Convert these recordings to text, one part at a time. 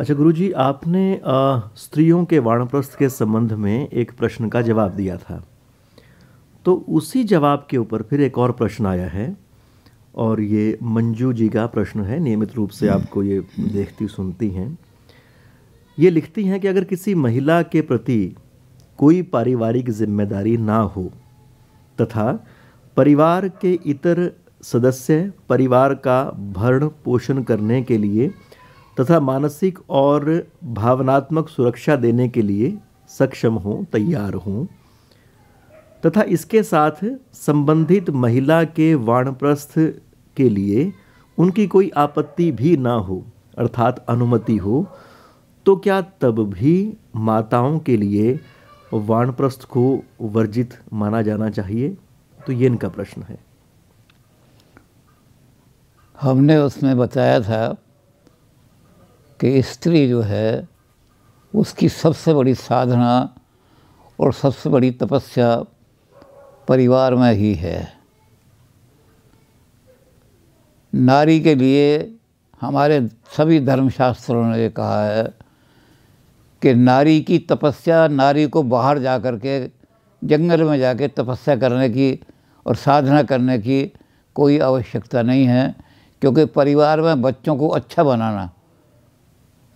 अच्छा गुरु जी आपने स्त्रियों के वाणप्रस्थ के संबंध में एक प्रश्न का जवाब दिया था तो उसी जवाब के ऊपर फिर एक और प्रश्न आया है और ये मंजू जी का प्रश्न है नियमित रूप से आपको ये देखती सुनती हैं ये लिखती हैं कि अगर किसी महिला के प्रति कोई पारिवारिक जिम्मेदारी ना हो तथा परिवार के इतर सदस्य परिवार का भरण पोषण करने के लिए तथा मानसिक और भावनात्मक सुरक्षा देने के लिए सक्षम हों तैयार हों तथा इसके साथ संबंधित महिला के वाणप्रस्थ के लिए उनकी कोई आपत्ति भी ना हो अर्थात अनुमति हो तो क्या तब भी माताओं के लिए वाणप्रस्थ को वर्जित माना जाना चाहिए तो ये इनका प्रश्न है हमने उसमें बताया था कि स्त्री जो है उसकी सबसे बड़ी साधना और सबसे बड़ी तपस्या परिवार में ही है नारी के लिए हमारे सभी धर्मशास्त्रों ने कहा है कि नारी की तपस्या नारी को बाहर जा कर के जंगल में जा कर तपस्या करने की और साधना करने की कोई आवश्यकता नहीं है क्योंकि परिवार में बच्चों को अच्छा बनाना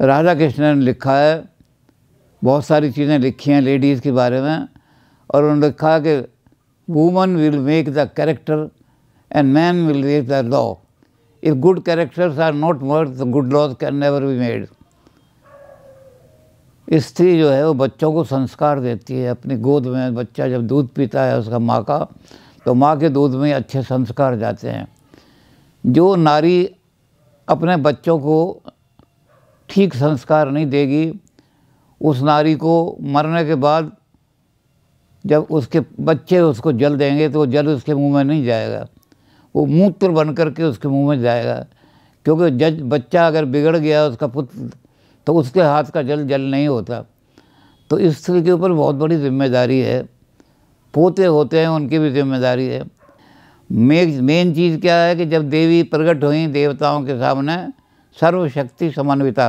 राधा कृष्ण ने लिखा है बहुत सारी चीज़ें लिखी हैं लेडीज़ के बारे में और उन्होंने लिखा कि woman will make the character and man will make the law if good characters are not worth the good laws can never be made स्त्री जो है वो बच्चों को संस्कार देती है अपनी गोद में बच्चा जब दूध पीता है उसका माँ का तो माँ के दूध में अच्छे संस्कार जाते हैं जो नारी अपने बच्चों को ठीक संस्कार नहीं देगी उस नारी को मरने के बाद जब उसके बच्चे उसको जल देंगे तो वो जल उसके मुंह में नहीं जाएगा वो मूत्र बन करके उसके मुंह में जाएगा क्योंकि जज बच्चा अगर बिगड़ गया उसका पुत्र तो उसके हाथ का जल जल नहीं होता तो इस स्त्री के ऊपर बहुत बड़ी जिम्मेदारी है पोते होते हैं उनकी भी जिम्मेदारी है मेन मेन चीज़ क्या है कि जब देवी प्रकट हुई देवताओं के सामने सर्वशक्ति समन्विता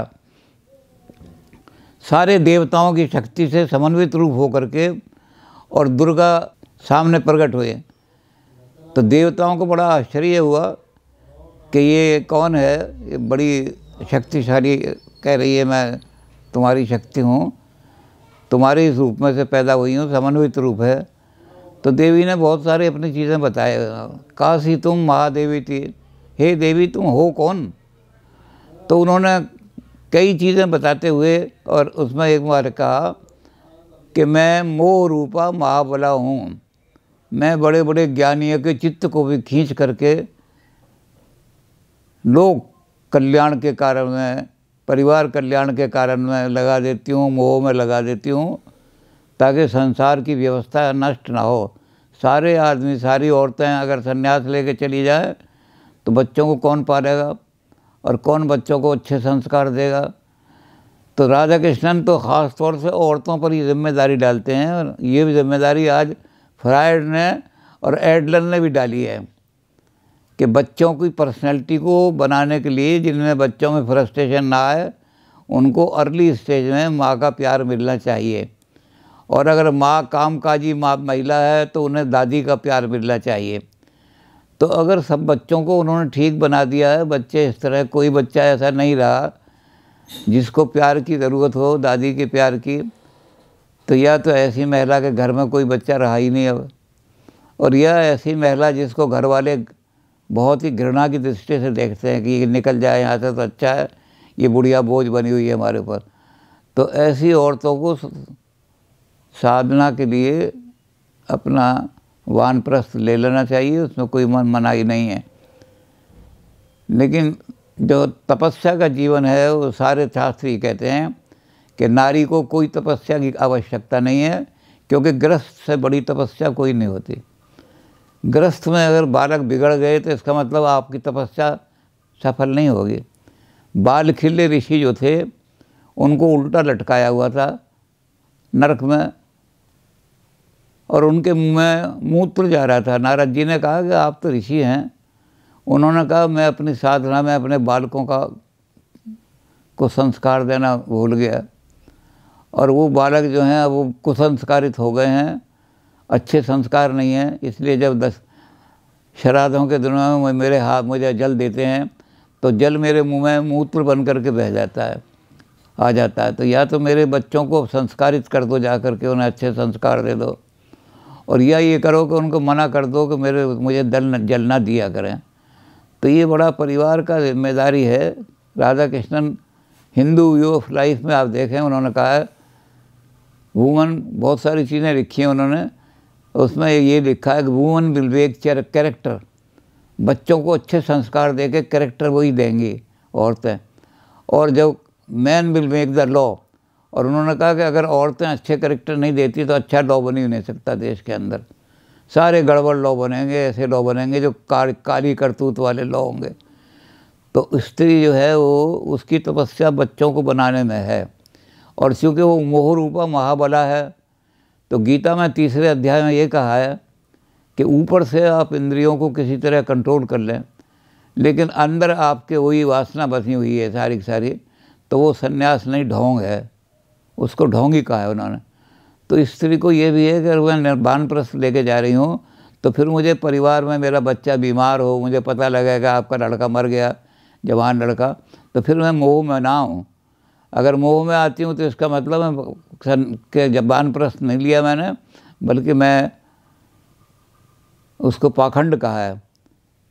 सारे देवताओं की शक्ति से समन्वित रूप होकर के और दुर्गा सामने प्रकट हुए तो देवताओं को बड़ा आश्चर्य हुआ कि ये कौन है ये बड़ी शक्तिशाली कह रही है मैं तुम्हारी शक्ति हूँ तुम्हारे इस रूप में से पैदा हुई हूँ समन्वित रूप है तो देवी ने बहुत सारे अपनी चीज़ें बताए काशी तुम महादेवी थी हे देवी तुम हो कौन तो उन्होंने कई चीज़ें बताते हुए और उसमें एक बार कहा कि मैं मोह रूपा महाबला हूँ मैं बड़े बड़े ज्ञानियों के चित्त को भी खींच करके लोक कल्याण के कारण में परिवार कल्याण के कारण में लगा देती हूँ मोह में लगा देती हूँ ताकि संसार की व्यवस्था नष्ट ना हो सारे आदमी सारी औरतें अगर संन्यास लेके चली जाए तो बच्चों को कौन पालेगा और कौन बच्चों को अच्छे संस्कार देगा तो राधा कृष्णन तो ख़ास तौर से औरतों पर ये जिम्मेदारी डालते हैं और ये भी जिम्मेदारी आज फ्रायड ने और एडलन ने भी डाली है कि बच्चों की पर्सनैलिटी को बनाने के लिए जिनमें बच्चों में फ्रस्ट्रेशन ना आए उनको अर्ली स्टेज में माँ का प्यार मिलना चाहिए और अगर माँ कामकाजी माँ महिला है तो उन्हें दादी का प्यार मिलना चाहिए तो अगर सब बच्चों को उन्होंने ठीक बना दिया है बच्चे इस तरह कोई बच्चा ऐसा नहीं रहा जिसको प्यार की ज़रूरत हो दादी के प्यार की तो या तो ऐसी महिला के घर में कोई बच्चा रहा ही नहीं अब और यह ऐसी महिला जिसको घर वाले बहुत ही घृणा की दृष्टि से देखते हैं कि ये निकल जाए यहाँ से तो अच्छा है ये बुढ़िया बोझ बनी हुई है हमारे ऊपर तो ऐसी औरतों को साधना के लिए अपना वानप्रस्थ ले लेना चाहिए उसमें कोई मन मनाही नहीं है लेकिन जो तपस्या का जीवन है वो सारे शास्त्री कहते हैं कि नारी को कोई तपस्या की आवश्यकता नहीं है क्योंकि ग्रस्त से बड़ी तपस्या कोई नहीं होती ग्रस्त में अगर बालक बिगड़ गए तो इसका मतलब आपकी तपस्या सफल नहीं होगी बाल खिले ऋषि जो थे उनको उल्टा लटकाया हुआ था नरक में और उनके मुँह में मूत्र जा रहा था नाराज जी ने कहा कि आप तो ऋषि हैं उन्होंने कहा मैं अपनी साधना में अपने बालकों का को संस्कार देना भूल गया और वो बालक जो हैं वो कुसंस्कारित हो गए हैं अच्छे संस्कार नहीं हैं इसलिए जब दस श्राद्धों के दिनों में मेरे हाथ मुझे जल देते हैं तो जल मेरे मुंह में मूत्र बन करके बह जाता है आ जाता है तो या तो मेरे बच्चों को संस्कारित कर दो जा करके उन्हें अच्छे संस्कार दे दो और या ये करो कि उनको मना कर दो कि मेरे मुझे दल जलना दिया करें तो ये बड़ा परिवार का जिम्मेदारी है Radhakrishnan Hindu view of life में आप देखें उन्होंने कहा है वुमन बहुत सारी चीज़ें लिखी हैं उन्होंने उसमें ये लिखा है कि वुमन विल बेक कैरेक्टर बच्चों को अच्छे संस्कार दे के करेक्टर वही देंगी औरतें और जब man will make the law और उन्होंने कहा कि अगर औरतें अच्छे करेक्टर नहीं देती तो अच्छा लॉ बन ही नहीं सकता देश के अंदर सारे गड़बड़ लॉ बनेंगे ऐसे लॉ बनेंगे जो कार, काली करतूत वाले लॉ होंगे तो स्त्री जो है वो उसकी तपस्या बच्चों को बनाने में है और चूँकि वो मोहरूपा महाबला है तो गीता में तीसरे अध्याय में ये कहा है कि ऊपर से आप इंद्रियों को किसी तरह कंट्रोल कर लें लेकिन अंदर आपके वही वासना बसी हुई है सारी की सारी तो वो सन्यास नहीं ढोंग है उसको ढोंगी कहा है उन्होंने तो स्त्री को ये भी है कि अगर मैं निर्माण प्रस्त लेके जा रही हूँ तो फिर मुझे परिवार में मेरा बच्चा बीमार हो मुझे पता लगेगा आपका लड़का मर गया जवान लड़का तो फिर मैं मोह में ना हूँ अगर मोह में आती हूँ तो इसका मतलब है के जबान प्रस्त नहीं लिया मैंने बल्कि मैं उसको पाखंड कहा है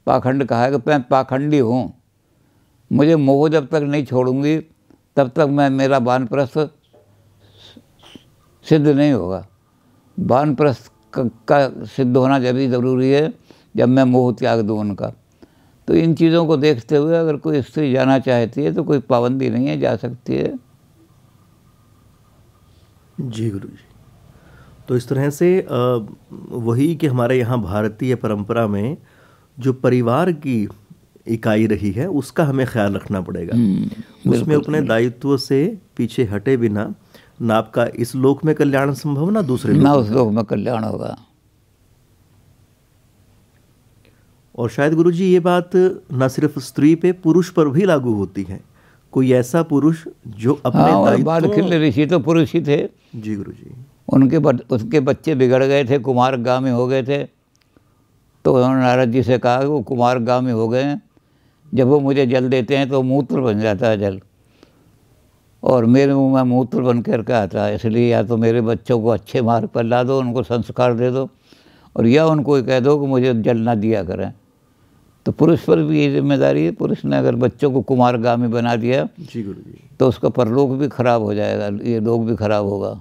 पाखंड कहा है कि मैं पाखंडी हूँ मुझे मोह जब तक नहीं छोड़ूंगी तब तक मैं मेरा प्रस्त सिद्ध नहीं होगा वानप्रस्थ का सिद्ध होना जब भी ज़रूरी है जब मैं मोह त्याग दूँ उनका तो इन चीज़ों को देखते हुए अगर कोई स्त्री जाना चाहती है तो कोई पाबंदी नहीं है जा सकती है जी गुरु जी तो इस तरह से वही कि हमारे यहाँ भारतीय परंपरा में जो परिवार की इकाई रही है उसका हमें ख्याल रखना पड़ेगा हम्म, उसमें अपने दायित्व से पीछे हटे बिना ना आपका इस लोक में कल्याण संभव ना दूसरे ना उस लोक में कल्याण होगा और शायद गुरु जी ये बात न सिर्फ स्त्री पे पुरुष पर भी लागू होती है कोई ऐसा पुरुष जो अपने हाँ, ऋषि तो पुरुष ही थे जी गुरु जी उनके बच, उसके बच्चे बिगड़ गए थे कुमार में हो गए थे तो उन्होंने नारद जी से कहा वो कुमार में हो गए हैं जब वो मुझे जल देते हैं तो मूत्र बन जाता है जल और मेरे मुँह में मूत्र बन कर के आता है इसलिए या तो मेरे बच्चों को अच्छे मार्ग पर ला दो उनको संस्कार दे दो और या उनको कह दो कि मुझे जल ना दिया करें तो पुरुष पर भी ये जिम्मेदारी है पुरुष ने अगर बच्चों को कुमारगामी बना दिया जी गुरु जी तो उसका परलोक भी खराब हो जाएगा ये लोग भी खराब होगा